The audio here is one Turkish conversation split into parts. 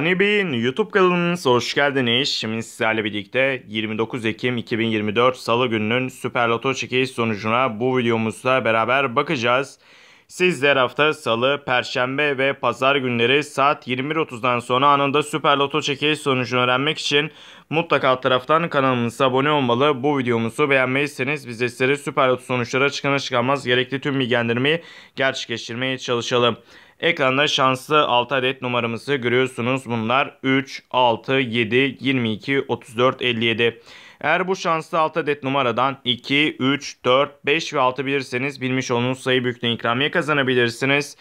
hani Anibey'in YouTube kanalımıza hoş geldiniz. Şimdi sizlerle birlikte 29 Ekim 2024 Salı gününün Süper Loto çekiliş sonucuna bu videomuzda beraber bakacağız. Sizler hafta Salı, Perşembe ve Pazar günleri saat 21.30'dan sonra anında Süper Loto çekiliş sonucunu öğrenmek için Mutlaka alt taraftan kanalımıza abone olmalı. Bu videomuzu beğenmeyseniz biz de sizlere süper loto sonuçlara çıkana çıkamaz gerekli tüm bilgilendirmeyi gerçekleştirmeye çalışalım. Ekranda şanslı 6 adet numaramızı görüyorsunuz. Bunlar 3, 6, 7, 22, 34, 57. Eğer bu şanslı 6 adet numaradan 2, 3, 4, 5 ve 6 bilirseniz bilmiş olduğunuz sayı büyüklüğü ikramiye kazanabilirsiniz.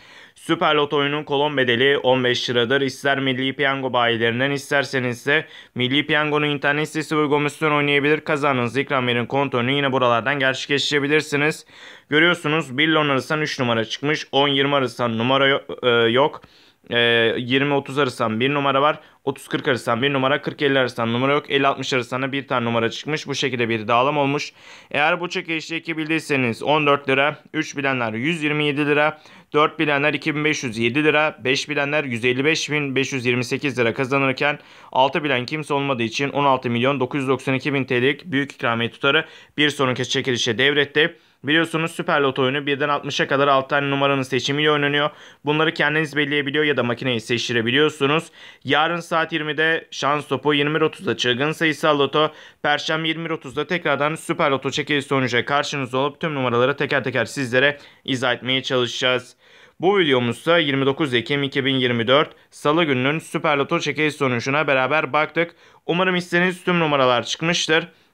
Süper Loto kolon bedeli 15 liradır. İster Milli Piyango bayilerinden isterseniz ise Milli Piyango'nun internet sitesi uygulamasından oynayabilir. Kazanınız ikram verin kontonu yine buralardan gerçekleştirebilirsiniz. Görüyorsunuz 1 lon arasından 3 numara çıkmış. 10-20 arasından numara e, yok. 20-30 ee, arasından bir numara var. 30-40 arasından bir numara, 40-50 arasından numara yok. 50-60 arasından bir tane numara çıkmış. Bu şekilde bir dağılım olmuş. Eğer bu çekilişte 2 bildiyseniz 14 lira, 3 bilenler 127 lira, 4 bilenler 2507 lira, 5 bilenler 155.528 lira kazanırken 6 bilen kimse olmadığı için 16 milyon 992 bin TL'lik büyük ikramiye tutarı bir sonraki çekilişe devretti. Biliyorsunuz Süper Loto oyunu birden 60'a kadar 6 tane numaranın seçimiyle oynanıyor. Bunları kendiniz belirleyebiliyor ya da makineyi seçtirebiliyorsunuz. Yarın saat 20'de şans topu 21.30'da çılgın sayısal loto. Perşembe 21.30'da tekrardan Süper Loto çekilişi sonuca karşınızda olup tüm numaraları teker teker sizlere izah etmeye çalışacağız. Bu videomuzda 29 Ekim 2024 Salı gününün Süper Loto çekiliş sonucuna beraber baktık. Umarım istediğiniz tüm numaralar çıkmıştır.